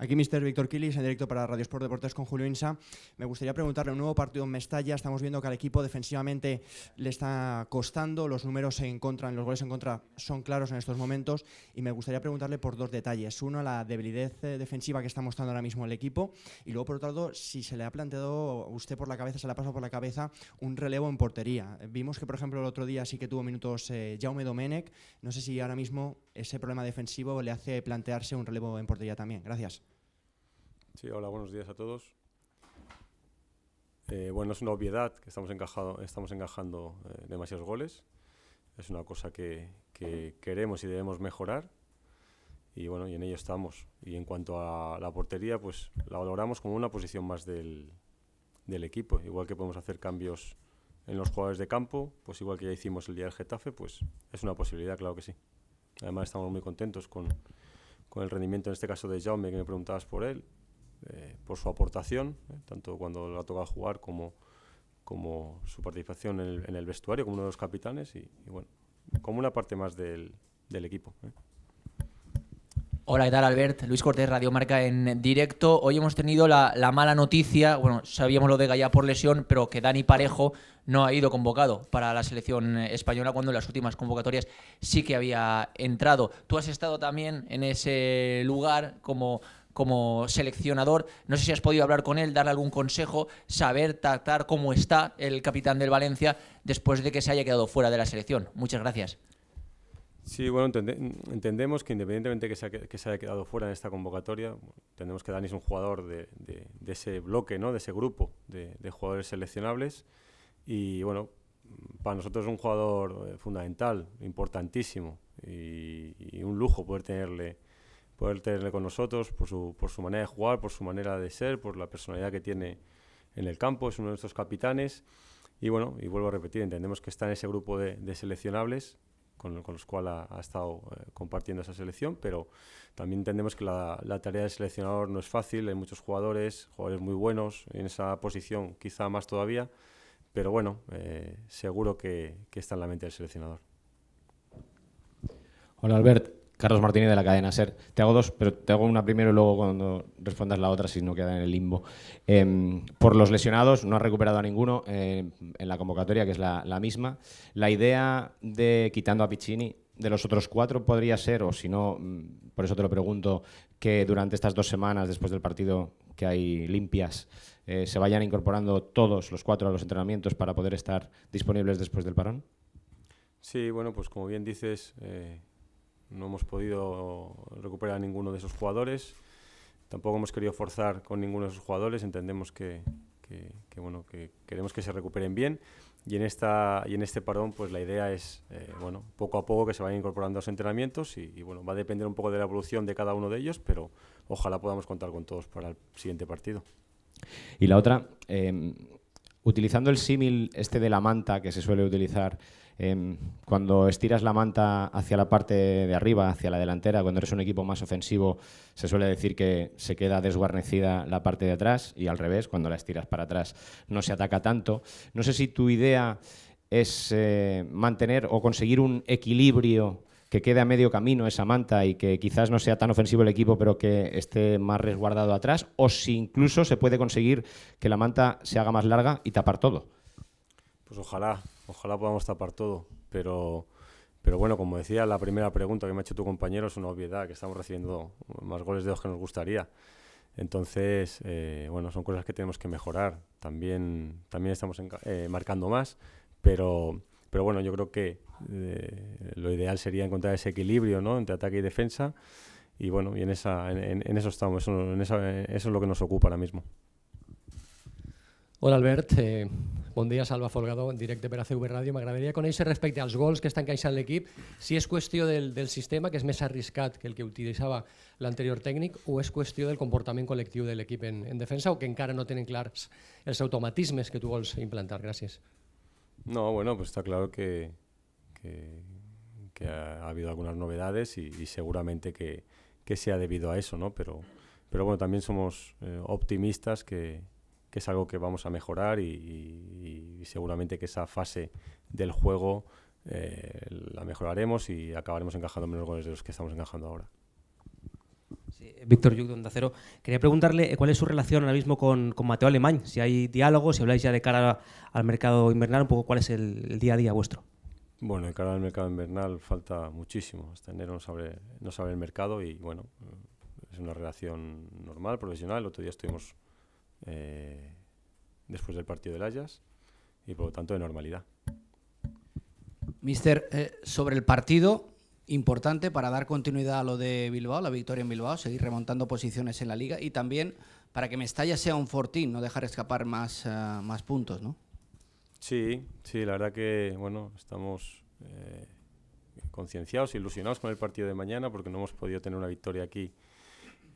Aquí Mr. Víctor Kilis, en directo para Radio Sport Deportes con Julio Insa. Me gustaría preguntarle, un nuevo partido en Mestalla, estamos viendo que al equipo defensivamente le está costando, los números en contra, los goles en contra son claros en estos momentos y me gustaría preguntarle por dos detalles. Uno, la debilidad eh, defensiva que está mostrando ahora mismo el equipo y luego, por otro lado, si se le ha planteado usted por la cabeza, se le ha pasado por la cabeza un relevo en portería. Vimos que, por ejemplo, el otro día sí que tuvo minutos eh, Jaume Domenech. No sé si ahora mismo ese problema defensivo le hace plantearse un relevo en portería también. Gracias. Sí, hola, buenos días a todos. Eh, bueno, es una obviedad que estamos, encajado, estamos encajando eh, demasiados goles. Es una cosa que, queremos y debemos mejorar. Y bueno, y en ello estamos. Y en cuanto a la portería, pues la valoramos como una posición más del, del equipo. Igual que podemos hacer cambios en los jugadores de campo, pues igual que ya hicimos el día del Getafe, pues es una posibilidad, claro que sí. Además estamos muy contentos con, con el rendimiento en este caso de Jaume, que me preguntabas por él, eh, por su aportación, eh, tanto cuando le ha tocado jugar como, como su participación en el, vestuario, como uno de los capitanes y, bueno, como una parte más del, equipo. ¿eh? Hola, ¿qué Albert? Luis Cortés, Radio Marca en directo. Hoy hemos tenido la, la, mala noticia, bueno, sabíamos lo de Gallá por lesión, pero que Dani Parejo no ha ido convocado para la selección española cuando en las últimas convocatorias sí que había entrado. Tú has estado también en ese lugar como como seleccionador. No sé si has podido hablar con él, darle algún consejo, saber tratar cómo está el capitán del Valencia después de que se haya quedado fuera de la selección. Muchas gracias. Sí, bueno, entendemos que independientemente que que se haya quedado fuera de esta convocatoria, entendemos que Dani es un jugador de, ese bloque, ¿no? de ese grupo de, jugadores seleccionables y bueno, para nosotros es un jugador eh, fundamental, importantísimo y un lujo poder tenerle poder tenerle con nosotros, por su, por su manera de jugar, por su manera de ser, por la personalidad que tiene en el campo, es uno de nuestros capitanes. Y bueno, y vuelvo a repetir, entendemos que está en ese grupo de, de seleccionables con, con, los cuales ha, ha estado eh, compartiendo esa selección, pero también entendemos que la, la, tarea de seleccionador no es fácil, hay muchos jugadores, jugadores muy buenos en esa posición, quizá más todavía, pero bueno, eh, seguro que, que está en la mente del seleccionador. Hola Albert, Carlos Martínez de la cadena SER. Te hago dos, pero te hago una primero y luego cuando respondas la otra, si no queda en el limbo. Em, por los lesionados, no ha recuperado a ninguno em, en la convocatoria, que es la, misma. La idea de quitando a Piccini de los otros cuatro podría ser, o si no, mm, por eso te lo pregunto, que durante estas dos semanas después del partido que hay limpias, eh, se vayan incorporando todos los cuatro a los entrenamientos para poder estar disponibles después del parón? Sí, bueno, pues como bien dices, eh, no hemos podido recuperar a ninguno de esos jugadores. Tampoco hemos querido forzar con ninguno de esos jugadores. Entendemos que, bueno, que queremos que se recuperen bien. Y en, esta, y en este parón pues la idea es eh, bueno, poco a poco que se vayan incorporando a los entrenamientos y, bueno, va a depender un poco de la evolución de cada uno de ellos, pero ojalá podamos contar con todos para el siguiente partido. Y la otra, em, utilizando el símil este de la manta que se suele utilizar Em, cuando estiras la manta hacia la parte de arriba, hacia la delantera, cuando eres un equipo más ofensivo, se suele decir que se queda desguarnecida la parte de atrás y al revés, cuando la estiras para atrás no se ataca tanto. No sé si tu idea es eh, mantener o conseguir un equilibrio que quede a medio camino esa manta y que quizás no sea tan ofensivo el equipo, pero que esté más resguardado atrás, o si incluso se puede conseguir que la manta se haga más larga y tapar todo. Pues ojalá, Ojalá podamos tapar todo, pero, pero bueno, como decía, la primera pregunta que me ha hecho tu compañero es una obviedad, que estamos recibiendo más goles de los que nos gustaría. Entonces, eh, bueno, son cosas que tenemos que mejorar. También, también estamos eh, marcando más, pero, pero bueno, yo creo que eh, lo ideal sería encontrar ese equilibrio entre ataque y defensa. Y bueno, y en, esa, en, eso estamos, eso, es lo que nos ocupa ahora mismo. Hola Albert, Buen día, Salva Folgado, en directe per a CV con M'agradaria respecto a los gols que estan el equipo. si es cuestión del, del sistema, que es más arriscat que el que utilizaba la anterior técnico, o es cuestión del comportamiento colectivo del equipo en, en defensa, o que encara no tienen claros los automatismes que tu vols implantar. Gracias. No, bueno, pues está claro que, que, ha habido algunas novedades y, seguramente que, que sea debido a eso, ¿no? Pero, pero bueno, también somos eh, optimistas que, que es algo que vamos a mejorar y, seguramente que esa fase del juego eh, la mejoraremos y acabaremos encajando menos goles de los que estamos encajando ahora. Sí, Víctor Yuc, de Quería preguntarle eh, cuál es su relación ahora mismo con, Mateo Alemán. Si hay diálogo, si habláis ya de cara al mercado invernal, un poco cuál es el, día a día vuestro. Bueno, de cara al mercado invernal falta muchísimo. Hasta enero no sabe, no sabe el mercado y bueno, es una relación normal, profesional. El otro día estuvimos eh, después del partido del Ayas y por lo tanto de normalidad. Mister, eh, sobre el partido, importante para dar continuidad a lo de Bilbao, la victoria en Bilbao, seguir remontando posiciones en la liga y también para que Mestalla sea un fortín, no dejar escapar más, eh, más puntos, ¿no? Sí, sí, la verdad que bueno, estamos eh, concienciados, ilusionados con el partido de mañana porque no hemos podido tener una victoria aquí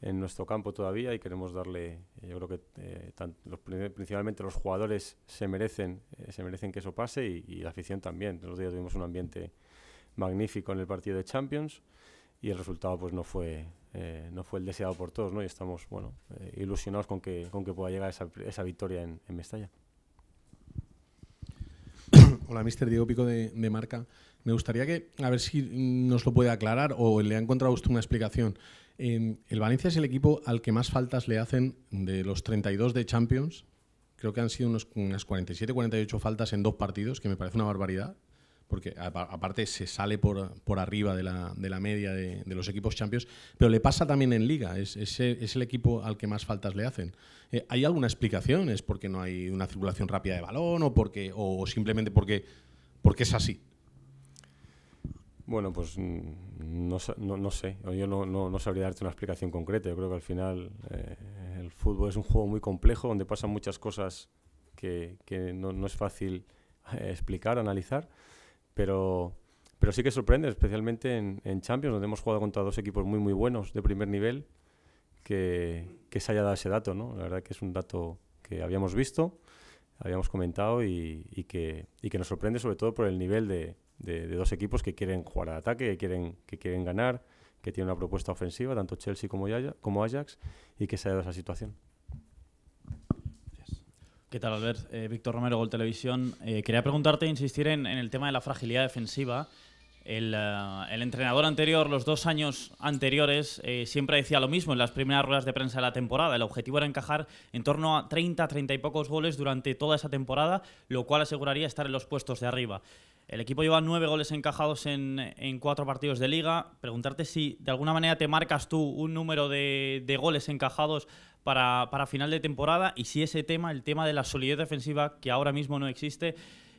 en nuestro campo todavía y queremos darle, eh, yo creo que eh, los, principalmente los jugadores se merecen, eh, se merecen que eso pase y, y la afición también. Los días tuvimos un ambiente magnífico en el partido de Champions y el resultado pues no fue, no fue el deseado por todos ¿no? y estamos bueno, ilusionados con que, con que pueda llegar esa, esa victoria en, en Mestalla. Hola, mister Diego Pico de, de, Marca. Me gustaría que, a ver si nos lo puede aclarar o le ha encontrado usted una explicación el Valencia es el equipo al que más faltas le hacen de los 32 de Champions. Creo que han sido unos, unas 47-48 faltas en dos partidos, que me parece una barbaridad, porque aparte se sale por, por arriba de la, media de, los equipos Champions, pero le pasa también en Liga, es, es, el equipo al que más faltas le hacen. Eh, ¿Hay alguna explicación? ¿Es porque no hay una circulación rápida de balón o, porque, o simplemente porque, porque es así? Bueno, pues mm, no, no, no sé, yo no, no, sabría darte una explicación concreta, yo creo que al final eh, el fútbol es un juego muy complejo donde pasan muchas cosas que, que no, es fácil eh, explicar, analizar, pero, pero sí que sorprende, especialmente en, en, Champions, donde hemos jugado contra dos equipos muy, muy buenos de primer nivel, que, que se haya dado ese dato, ¿no? La verdad que es un dato que habíamos visto, habíamos comentado y, y que, y que nos sorprende sobre todo por el nivel de de, dos equipos que quieren jugar al ataque, que quieren, que quieren ganar, que tienen una propuesta ofensiva, tanto Chelsea como, Ajax, y que se ha dado esa situación. ¿Qué tal, Albert? Eh, Víctor Romero, Gol Televisión. Eh, quería preguntarte, e insistir en, el tema de la fragilidad defensiva. El, eh, entrenador anterior, los dos años anteriores, siempre decía lo mismo en las primeras ruedas de prensa de la temporada. El objetivo era encajar en torno a 30, 30 y pocos goles durante toda esa temporada, lo cual aseguraría estar en los puestos de arriba. El equipo lleva nueve goles encajados en, cuatro partidos de liga. Preguntarte si de alguna manera te marcas tú un número de, goles encajados para, final de temporada y si ese tema, el tema de la solidez defensiva, que ahora mismo no existe,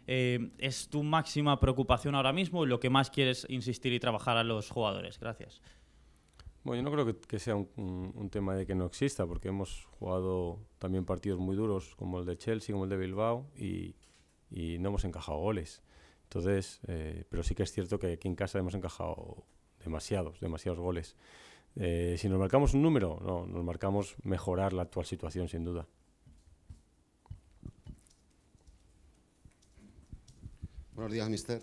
eh, es tu máxima preocupación ahora mismo y lo que más quieres insistir y trabajar a los jugadores. Gracias. Bueno, yo no creo que, sea un, tema de que no exista, porque hemos jugado también partidos muy duros, como el de Chelsea, como el de Bilbao, y no hemos encajado goles. Entonces, eh, pero sí que es cierto que aquí en casa hemos encajado demasiados, demasiados goles. Eh, si nos marcamos un número, no, nos marcamos mejorar la actual situación, sin duda. Buenos días, mister.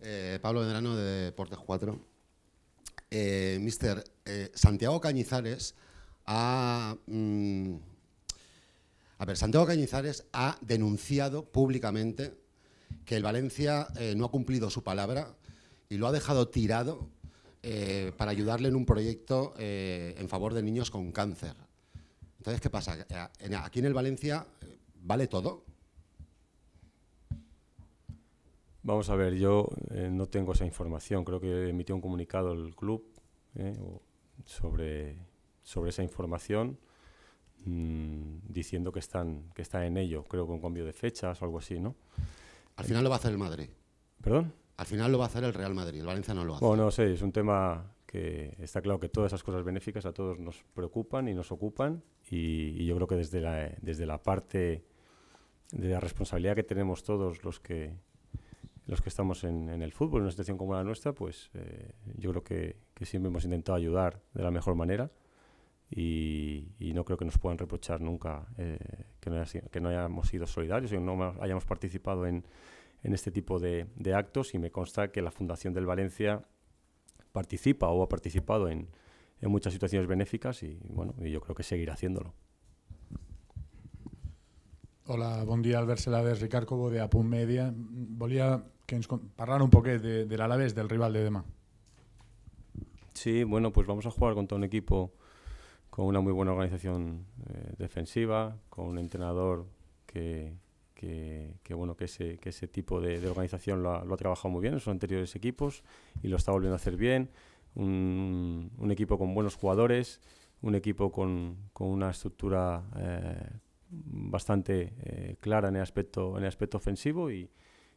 Eh, Pablo Medrano de Portes 4. mister, Santiago Cañizares ha. Mm, a ver, Santiago Cañizares ha denunciado públicamente que el Valencia eh, no ha cumplido su palabra y lo ha dejado tirado eh, para ayudarle en un proyecto eh, en favor de niños con cáncer. Entonces, ¿qué pasa? Aquí en el Valencia vale todo. Vamos a ver, yo no tengo esa información. Creo que emitió un comunicado el club sobre, esa información mm, diciendo que están, que en ello, creo que un cambio de fechas o algo así, ¿no? Al final lo va a hacer el Madrid. ¿Perdón? Al final lo va a hacer el Real Madrid, el Valencia no lo hace. Bueno, no sé, es un tema que está claro que todas esas cosas benéficas a todos nos preocupan y nos ocupan y, yo creo que desde la, desde la parte de la responsabilidad que tenemos todos los que los que estamos en, el fútbol, en una situación como la nuestra, pues eh, yo creo que siempre hemos intentado ayudar de la mejor manera y, no creo que nos puedan reprochar nunca eh, que, no hayamos sido solidarios y no hayamos participado en, en este tipo de, de, actos y me consta que la Fundación del Valencia participa o ha participado en, en muchas situaciones benéficas y bueno, yo creo que seguirá haciéndolo. Hola, buen día. Albert Celades, Ricard Cobo, de Apun Media. Volía que ens parlar un poco de, del Alavés, del rival de demà. Sí, bueno, pues vamos a jugar contra un equipo con una muy buena organización eh, defensiva, con un entrenador que, que, bueno, que ese, que ese tipo de, de organización lo ha, lo ha, trabajado muy bien en sus anteriores equipos y lo está volviendo a hacer bien. Un, un equipo con buenos jugadores, un equipo con, con una estructura eh, bastante eh, clara en el aspecto, en el aspecto ofensivo y,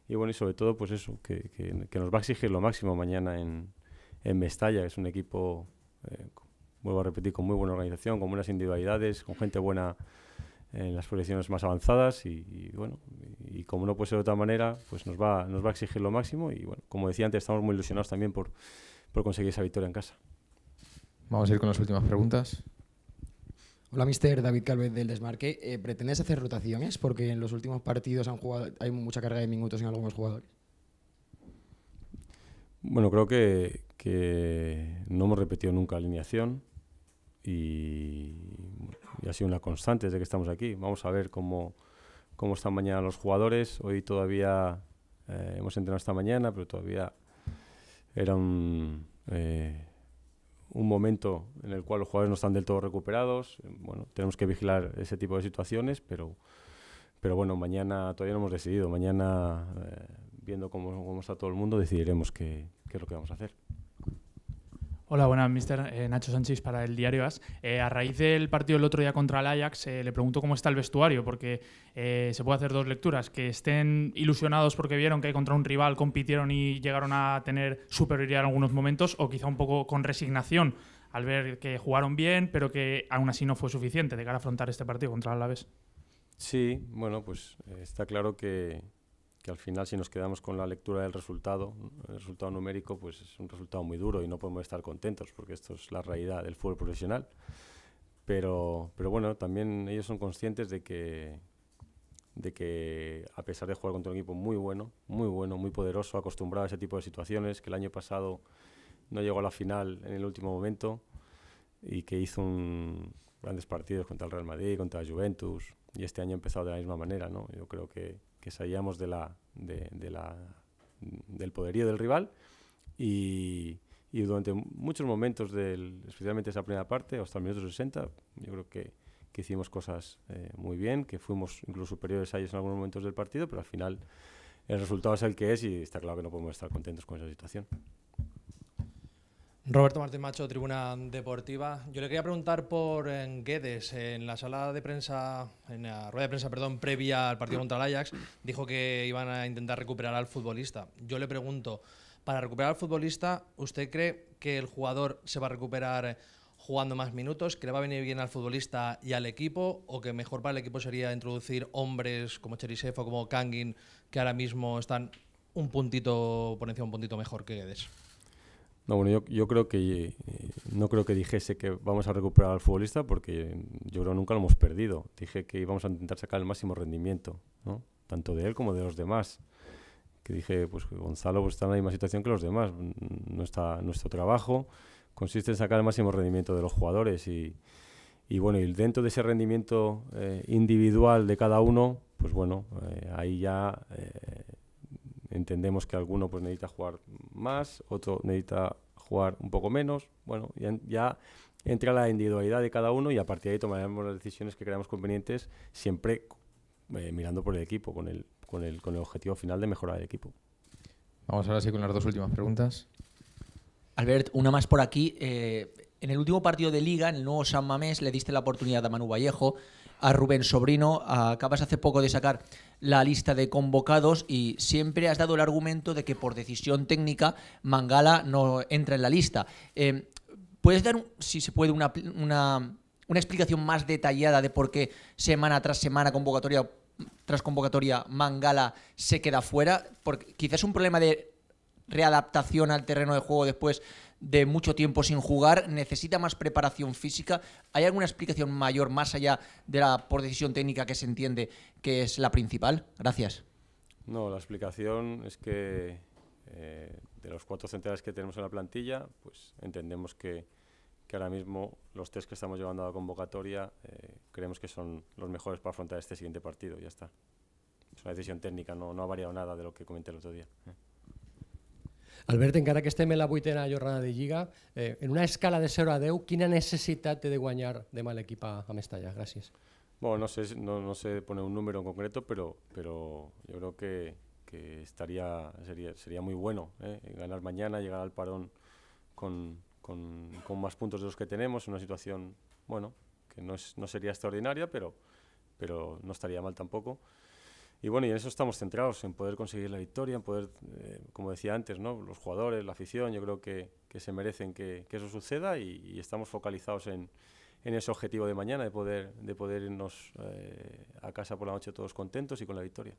y bueno, y sobre todo pues eso, que, que, nos va a exigir lo máximo mañana en, en Mestalla, que es un equipo eh, vuelvo a repetir, con muy buena organización, con buenas individualidades, con gente buena en las posiciones más avanzadas y, bueno, y, como no puede ser de otra manera, pues nos va, nos va a exigir lo máximo y bueno, como decía antes, estamos muy ilusionados también por, por conseguir esa victoria en casa. Vamos a ir con las últimas preguntas. Hola, mister David Calvez del Desmarque. Eh, ¿Pretendes hacer rotaciones? Porque en los últimos partidos han jugado, hay mucha carga de minutos en algunos jugadores. Bueno, creo que, que no hemos repetido nunca alineación y, ha sido una constante desde que estamos aquí. Vamos a ver cómo, cómo están mañana los jugadores. Hoy todavía eh, hemos entrenado esta mañana, pero todavía era eh, un, momento en el cual los jugadores no están del todo recuperados. Bueno, tenemos que vigilar ese tipo de situaciones, pero, pero bueno, mañana todavía no hemos decidido. Mañana, eh, viendo cómo, cómo, está todo el mundo, decidiremos qué, qué es lo que vamos a hacer. Hola, buenas, Mr. Eh, Nacho Sánchez para el diario AS. Eh, a raíz del partido el otro día contra el Ajax, eh, le pregunto cómo está el vestuario, porque se puede hacer dos lecturas, que estén ilusionados porque vieron que contra un rival compitieron y llegaron a tener superioridad en algunos momentos, o quizá un poco con resignación al ver que jugaron bien, pero que aún así no fue suficiente de cara a afrontar este partido contra el Alavés. Sí, bueno, pues está claro que, al final si nos quedamos con la lectura del resultado, el resultado numérico, pues es un resultado muy duro y no podemos estar contentos porque esto es la realidad del fútbol profesional. Pero, pero bueno, también ellos son conscientes de que, de que a pesar de jugar contra un equipo muy bueno, muy bueno, muy poderoso, acostumbrado a ese tipo de situaciones, que el año pasado no llegó a la final en el último momento y que hizo grandes partidos contra el Real Madrid, contra la Juventus, y este año ha empezado de la misma manera. ¿no? Yo creo que, que salíamos de la, de, la, del poderío del rival y, y durante muchos momentos, del, especialmente esa primera parte, hasta el minuto 60, yo creo que, que hicimos cosas eh, muy bien, que fuimos incluso superiores a ellos en algunos momentos del partido, pero al final el resultado es el que es y está claro que no podemos estar contentos con esa situación. Roberto Martín Macho, Tribuna Deportiva. Yo le quería preguntar por Guedes. En la sala de prensa, en la rueda de prensa, perdón, previa al partido contra el Ajax, dijo que iban a intentar recuperar al futbolista. Yo le pregunto, para recuperar al futbolista, ¿usted cree que el jugador se va a recuperar jugando más minutos, que le va a venir bien al futbolista y al equipo, o que mejor para el equipo sería introducir hombres como Cherisev o como Kangin, que ahora mismo están un puntito por un puntito mejor que Guedes? No, bueno, yo, creo que eh, no creo que dijese que vamos a recuperar al futbolista porque yo creo que nunca lo hemos perdido. Dije que íbamos a intentar sacar el máximo rendimiento, tanto de él como de los demás. Que dije, pues Gonzalo pues, está en la misma situación que los demás. No está, nuestro trabajo consiste en sacar el máximo rendimiento de los jugadores y, bueno, y dentro de ese rendimiento eh, individual de cada uno, pues bueno, eh, ahí ya entendemos que alguno pues necesita jugar más, otro necesita jugar un poco menos. Bueno, ya, entra la individualidad de cada uno y a partir de ahí tomaremos las decisiones que creamos convenientes, siempre eh, mirando por el equipo, con el, con, el, con el objetivo final de mejorar el equipo. Vamos ahora sí con las dos últimas preguntas. Albert, una más por aquí. Eh, en el último partido de Liga, en el nuevo San Mamés, le diste la oportunidad a Manu Vallejo a Rubén Sobrino. Ah, acabas hace poco de sacar la lista de convocados y siempre has dado el argumento de que por decisión técnica Mangala no entra en la lista. Eh, ¿Puedes dar, si se puede, una, una, una, explicación más detallada de por qué semana tras semana, convocatoria tras convocatoria, Mangala se queda fuera? Porque quizás un problema de readaptación al terreno de juego después de mucho tiempo sin jugar, necesita más preparación física. ¿Hay alguna explicación mayor más allá de la por decisión técnica que se entiende que es la principal? Gracias. No, la explicación es que eh, de los cuatro centrales que tenemos en la plantilla, pues entendemos que, que ahora mismo los tres que estamos llevando a la convocatoria eh, creemos que son los mejores para afrontar este siguiente partido. Ya está. Es una decisión técnica, no, ha variado nada de lo que comenté el otro día. ¿eh? Albert, encara que esté en la vuitena jornada de liga, eh, en una escala de 0 a 10, quina necessitat té de guanyar de a, a Mestalla? gracias Bueno, no sé, no, no sé poner un número en concreto, pero, pero yo creo que, estaría, sería, muy bueno eh, ganar mañana, llegar al parón con, más puntos de los que tenemos, una situación, bueno, que no, sería extraordinaria, pero, pero no estaría mal tampoco. Y bueno, y en eso estamos centrados, en poder conseguir la victoria, en poder, eh, como decía antes, ¿no? los jugadores, la afición, yo creo que, se merecen que, eso suceda y, estamos focalizados en, ese objetivo de mañana, de poder, de poder irnos eh, a casa por la noche todos contentos y con la victoria.